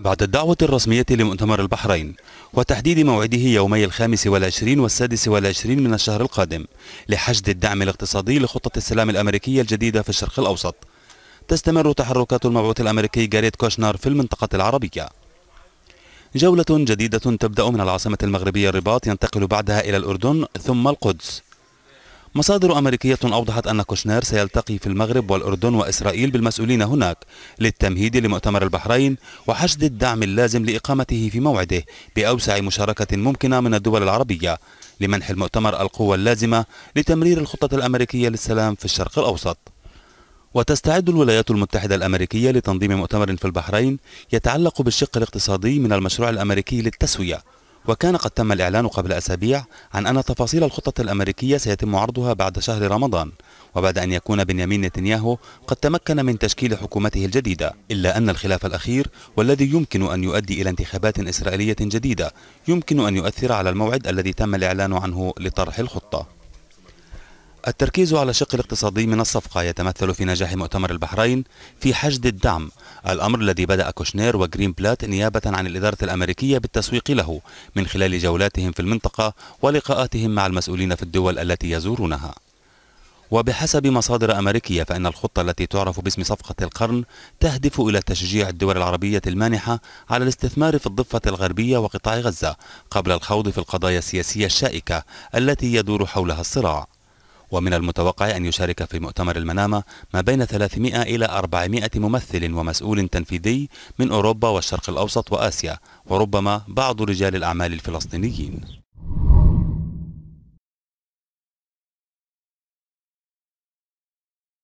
بعد الدعوة الرسمية لمؤتمر البحرين وتحديد موعده يومي الخامس والعشرين والسادس والعشرين من الشهر القادم لحشد الدعم الاقتصادي لخطة السلام الأمريكية الجديدة في الشرق الأوسط تستمر تحركات المبعوث الأمريكي جاريت كوشنر في المنطقة العربية جولة جديدة تبدأ من العاصمة المغربية الرباط ينتقل بعدها إلى الأردن ثم القدس مصادر أمريكية أوضحت أن كوشنير سيلتقي في المغرب والأردن وإسرائيل بالمسؤولين هناك للتمهيد لمؤتمر البحرين وحشد الدعم اللازم لإقامته في موعده بأوسع مشاركة ممكنة من الدول العربية لمنح المؤتمر القوة اللازمة لتمرير الخطة الأمريكية للسلام في الشرق الأوسط وتستعد الولايات المتحدة الأمريكية لتنظيم مؤتمر في البحرين يتعلق بالشق الاقتصادي من المشروع الأمريكي للتسوية وكان قد تم الإعلان قبل أسابيع عن أن تفاصيل الخطة الأمريكية سيتم عرضها بعد شهر رمضان وبعد أن يكون بنيامين نتنياهو قد تمكن من تشكيل حكومته الجديدة إلا أن الخلاف الأخير والذي يمكن أن يؤدي إلى انتخابات إسرائيلية جديدة يمكن أن يؤثر على الموعد الذي تم الإعلان عنه لطرح الخطة التركيز على الشق الاقتصادي من الصفقة يتمثل في نجاح مؤتمر البحرين في حشد الدعم الأمر الذي بدأ كوشنير وجرين بلات نيابة عن الإدارة الأمريكية بالتسويق له من خلال جولاتهم في المنطقة ولقاءاتهم مع المسؤولين في الدول التي يزورونها وبحسب مصادر أمريكية فإن الخطة التي تعرف باسم صفقة القرن تهدف إلى تشجيع الدول العربية المانحة على الاستثمار في الضفة الغربية وقطاع غزة قبل الخوض في القضايا السياسية الشائكة التي يدور حولها الصراع ومن المتوقع أن يشارك في مؤتمر المنامة ما بين 300 إلى 400 ممثل ومسؤول تنفيذي من أوروبا والشرق الأوسط وآسيا وربما بعض رجال الأعمال الفلسطينيين